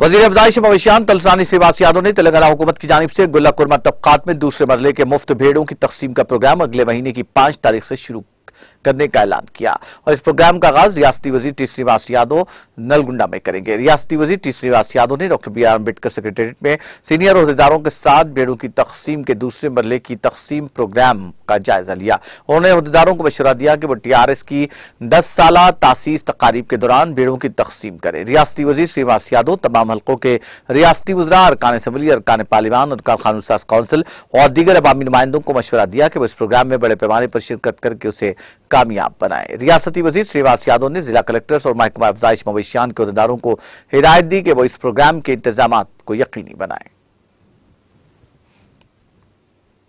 वजीर अफजाइश मवेशियान तलसानी श्रीवास यादव ने तेलंगाना हुकूमत की जानब से गुल्ला कुरमा तबकात में दूसरे मरले के मुफ्त भेड़ों की तकसीम का प्रोग्राम अगले महीने की पांच तारीख से शुरू करने का ऐलान किया और इस प्रोग्राम का आगाज रियाती वजीर टी श्रीनिवास यादव नलगुंडा में करेंगे रियाती वजीर टी श्रीनिवास यादव ने doctor B R Ambedkar secretariat में सीनियर अहदेदारों के साथ बेड़ों की तकसीम के दूसरे मरले की तकसीम प्रोग्राम का जायजा लिया उन्होंने अहदेदारों को मशुरा दिया कि वो टी आर एस की दस साल तासीस तकारीब के दौरान बेड़ों की तकसीम करें रियाती वजीर श्रीनिवास यादव तमाम हल्कों के रियाती वजरा अरकान असम्बली अरकान पार्लिमान अरकान साज काउंसिल और दीगर अवामी नुमाइंदों को मशवरा दिया कि वो इस प्रोग्राम में बड़े पैमाने पर शिरकत करके उसे कामयाब बनाए रियासती वजीर श्रीवास यादव ने जिला कलेक्टर्स और महकमा अफजाइश मवेशियान के अहदेदारों को हिदायत दी कि वो इस प्रोग्राम के इंतजाम को यकीनी बनाएं